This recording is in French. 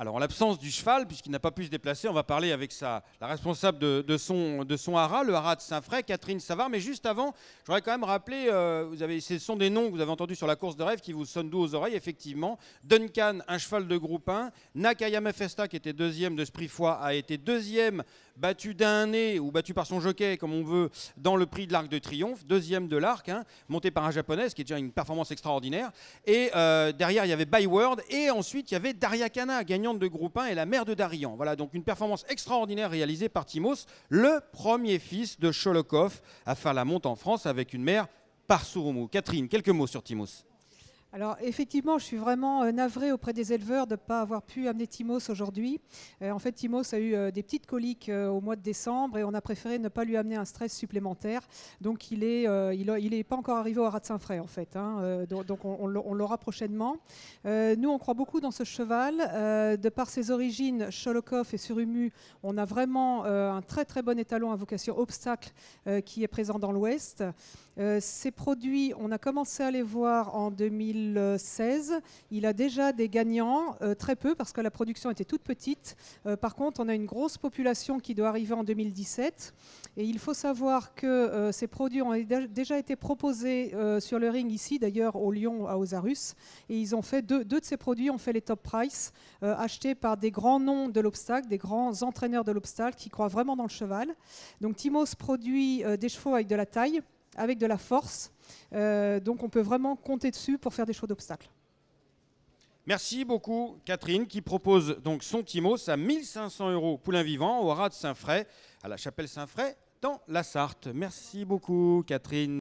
Alors, en l'absence du cheval, puisqu'il n'a pas pu se déplacer, on va parler avec la responsable de, son, de son haras, le hara de Saint-Fray, Catherine Savard. Mais juste avant, j'aurais quand même rappelé, euh, vous avez, ce sont des noms que vous avez entendus sur la course de rêve qui vous sonnent doux aux oreilles, effectivement. Duncan, un cheval de groupe 1. Nakayama Festa, qui était deuxième de prix-fois, a été deuxième, battu d'un nez, ou battu par son jockey, comme on veut, dans le prix de l'Arc de Triomphe. Deuxième de l'Arc, hein, monté par un japonais, ce qui est déjà une performance extraordinaire. Et euh, derrière, il y avait Byword, Et ensuite, il y avait Daria Kana, gagnant de groupe 1 et la mère de Darian. Voilà, donc une performance extraordinaire réalisée par Timos, le premier fils de Cholokov à faire la monte en France avec une mère par Souroumou. Catherine, quelques mots sur Timos. Alors effectivement, je suis vraiment euh, navrée auprès des éleveurs de ne pas avoir pu amener Timos aujourd'hui. Euh, en fait, Timos a eu euh, des petites coliques au mois de décembre et on a préféré ne pas lui amener un stress supplémentaire. Donc il n'est il, pas encore arrivé au Haras de Saint-Fray en fait. Hein, donc, on, on l'aura prochainement. nous, on croit beaucoup dans ce cheval. de par ses origines, Cholokov et Surumu, on a vraiment un très très bon étalon à vocation obstacle qui est présent dans l'Ouest. ces produits, on a commencé à les voir en 2000. 2016, il a déjà des gagnants, euh, très peu parce que la production était toute petite. Euh, par contre, on a une grosse population qui doit arriver en 2017. Et il faut savoir que euh, ces produits ont déjà été proposés sur le ring ici, d'ailleurs au Lyon, à Osarus. Et ils ont fait deux, deux, de ces produits ont fait les top price, achetés par des grands noms de l'obstacle, des grands entraîneurs de l'obstacle qui croient vraiment dans le cheval. Donc Timos produit des chevaux avec de la taille avec de la force. Euh, donc on peut vraiment compter dessus pour faire des choix d'obstacles. Merci beaucoup Catherine qui propose donc son Timos à 1500 euros poulain vivant au Haras de Saint-Fray, à la chapelle Saint-Fray dans la Sarthe. Merci beaucoup Catherine.